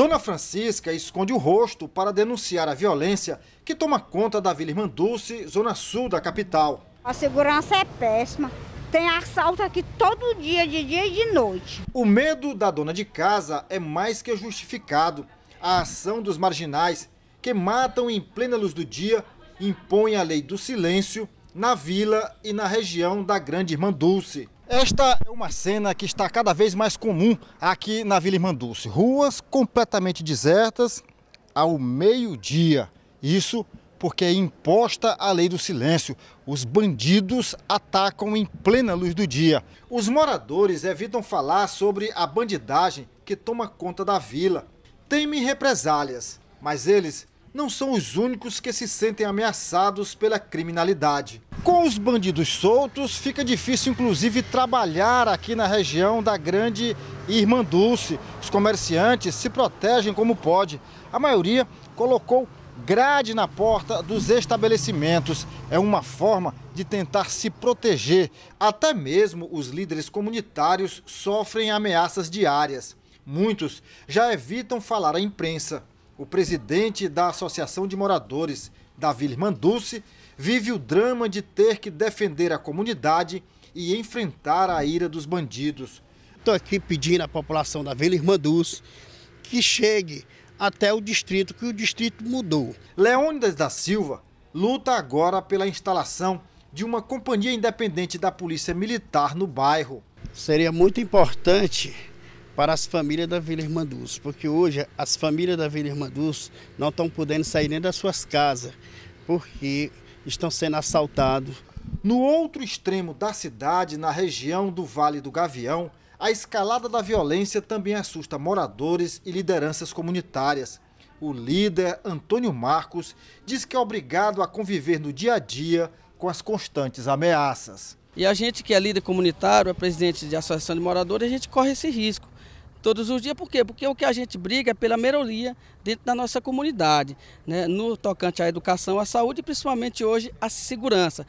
Dona Francisca esconde o rosto para denunciar a violência que toma conta da Vila Irmã Dulce, zona sul da capital. A segurança é péssima. Tem assalto aqui todo dia, de dia e de noite. O medo da dona de casa é mais que justificado. A ação dos marginais, que matam em plena luz do dia, impõe a lei do silêncio na vila e na região da Grande Irmã Dulce. Esta é uma cena que está cada vez mais comum aqui na Vila Irmandulce. Ruas completamente desertas ao meio-dia. Isso porque é imposta a lei do silêncio. Os bandidos atacam em plena luz do dia. Os moradores evitam falar sobre a bandidagem que toma conta da vila. Temem represálias, mas eles não são os únicos que se sentem ameaçados pela criminalidade. Com os bandidos soltos, fica difícil inclusive trabalhar aqui na região da Grande Irmã Dulce. Os comerciantes se protegem como pode. A maioria colocou grade na porta dos estabelecimentos. É uma forma de tentar se proteger. Até mesmo os líderes comunitários sofrem ameaças diárias. Muitos já evitam falar à imprensa o presidente da Associação de Moradores da Vila Irmanduce, vive o drama de ter que defender a comunidade e enfrentar a ira dos bandidos. Estou aqui pedindo à população da Vila Irmanduce que chegue até o distrito, que o distrito mudou. Leônidas da Silva luta agora pela instalação de uma companhia independente da Polícia Militar no bairro. Seria muito importante para as famílias da Vila Irmanduz, porque hoje as famílias da Vila Irmanduz não estão podendo sair nem das suas casas, porque estão sendo assaltados. No outro extremo da cidade, na região do Vale do Gavião, a escalada da violência também assusta moradores e lideranças comunitárias. O líder Antônio Marcos diz que é obrigado a conviver no dia a dia com as constantes ameaças. E a gente que é líder comunitário, é presidente de associação de moradores, a gente corre esse risco Todos os dias, por quê? Porque o que a gente briga é pela melhoria dentro da nossa comunidade, né? no tocante à educação, à saúde e principalmente hoje à segurança.